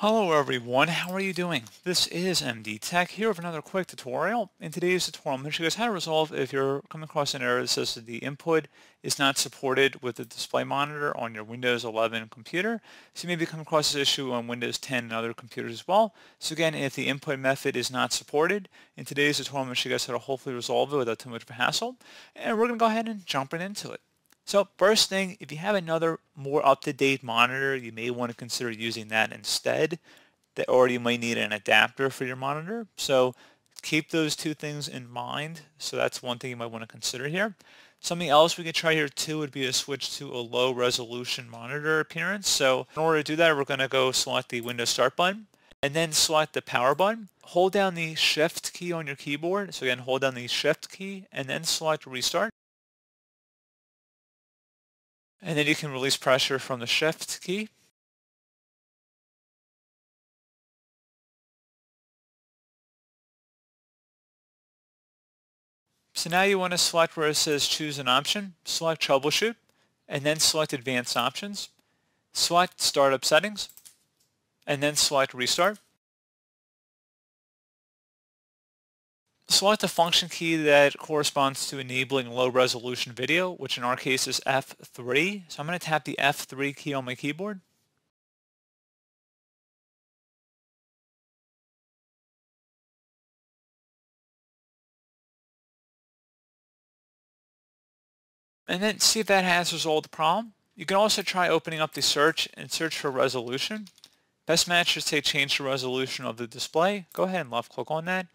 Hello everyone, how are you doing? This is MD Tech here with another quick tutorial. In today's tutorial, I'm going to show you guys how to resolve if you're coming across an error that says that the input is not supported with the display monitor on your Windows 11 computer. So you may be coming across this issue on Windows 10 and other computers as well. So again, if the input method is not supported, in today's tutorial, I'm going to show you guys how to hopefully resolve it without too much of a hassle. And we're going to go ahead and jump right into it. So first thing, if you have another more up-to-date monitor, you may want to consider using that instead, or you might need an adapter for your monitor. So keep those two things in mind. So that's one thing you might want to consider here. Something else we could try here too would be to switch to a low resolution monitor appearance. So in order to do that, we're going to go select the Windows Start button and then select the power button. Hold down the shift key on your keyboard. So again, hold down the shift key and then select restart. And then you can release pressure from the shift key. So now you want to select where it says choose an option, select troubleshoot, and then select advanced options. Select startup settings, and then select restart. Select the function key that corresponds to enabling low resolution video, which in our case is F3. So I'm going to tap the F3 key on my keyboard. And then see if that has resolved the problem. You can also try opening up the search and search for resolution. Best match should say change the resolution of the display. Go ahead and left click on that.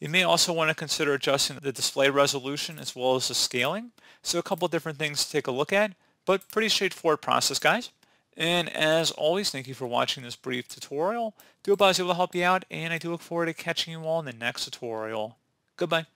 You may also want to consider adjusting the display resolution as well as the scaling. So a couple different things to take a look at, but pretty straightforward process, guys. And as always, thank you for watching this brief tutorial. Do I was able to help you out, and I do look forward to catching you all in the next tutorial. Goodbye.